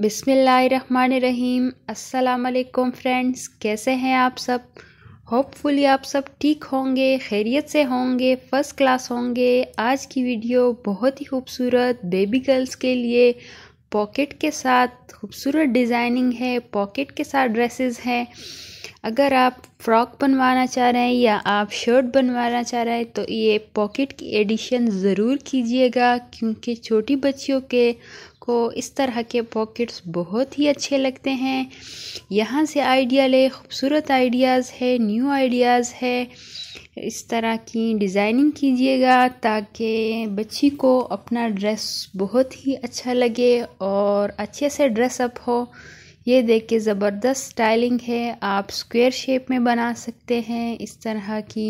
बिसमीम असलकम फ्रेंड्स कैसे हैं आप सब होपफुली आप सब ठीक होंगे खैरियत से होंगे फ़र्स्ट क्लास होंगे आज की वीडियो बहुत ही खूबसूरत बेबी गर्ल्स के लिए पॉकेट के साथ खूबसूरत डिज़ाइनिंग है पॉकेट के साथ ड्रेसेस हैं अगर आप फ्रॉक बनवाना चाह रहे हैं या आप शर्ट बनवाना चाह रहे हैं तो ये पॉकेट की एडिशन ज़रूर कीजिएगा क्योंकि छोटी बच्चियों के को इस तरह के पॉकेट्स बहुत ही अच्छे लगते हैं यहाँ से आइडिया ले खूबसूरत आइडियाज़ है न्यू आइडियाज़ है इस तरह की डिज़ाइनिंग कीजिएगा ताकि बच्ची को अपना ड्रेस बहुत ही अच्छा लगे और अच्छे से ड्रेसअप हो ये देख के ज़बरदस्त स्टाइलिंग है आप स्क्वायर शेप में बना सकते हैं इस तरह की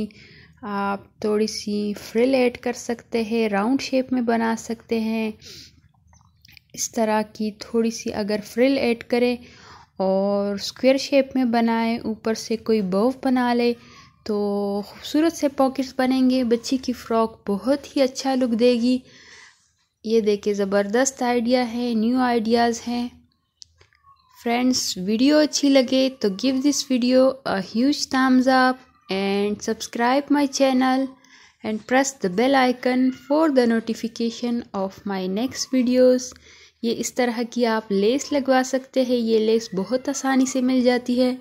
आप थोड़ी सी फ्रिल ऐड कर सकते हैं राउंड शेप में बना सकते हैं इस तरह की थोड़ी सी अगर फ्रिल ऐड करें और स्क्वायर शेप में बनाएं ऊपर से कोई बव बना ले तो खूबसूरत से पॉकेट्स बनेंगे बच्ची की फ़्रॉक बहुत ही अच्छा लुक देगी ये देखे ज़बरदस्त आइडिया है न्यू आइडियाज़ हैं फ्रेंड्स वीडियो अच्छी लगे तो give this video a huge thumbs up and subscribe my channel and press the bell icon for the notification of my next videos ये इस तरह की आप लेस लगवा सकते हैं ये लेस बहुत आसानी से मिल जाती है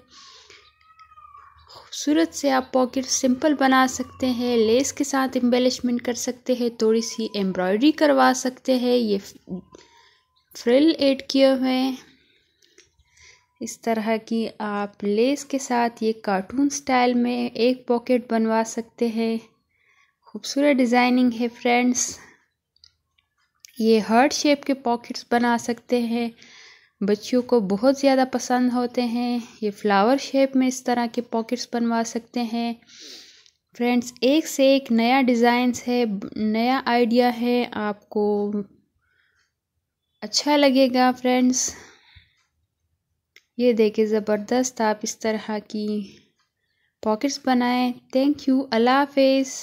खूबसूरत से आप पॉकेट सिंपल बना सकते हैं लेस के साथ एम्बेलिशमेंट कर सकते हैं थोड़ी सी एम्ब्रॉयडरी करवा सकते हैं ये फ्रिल एड किए हुए हैं इस तरह की आप लेस के साथ ये कार्टून स्टाइल में एक पॉकेट बनवा सकते हैं खूबसूरत डिज़ाइनिंग है फ्रेंड्स ये हर्ट शेप के पॉकेट्स बना सकते हैं बच्चियों को बहुत ज़्यादा पसंद होते हैं ये फ्लावर शेप में इस तरह के पॉकेट्स बनवा सकते हैं फ्रेंड्स एक से एक नया डिज़ाइंस है नया आइडिया है आपको अच्छा लगेगा फ्रेंड्स ये देखे ज़बरदस्त आप इस तरह की पॉकेट्स बनाएं थैंक यू अल्लाह हाफिज़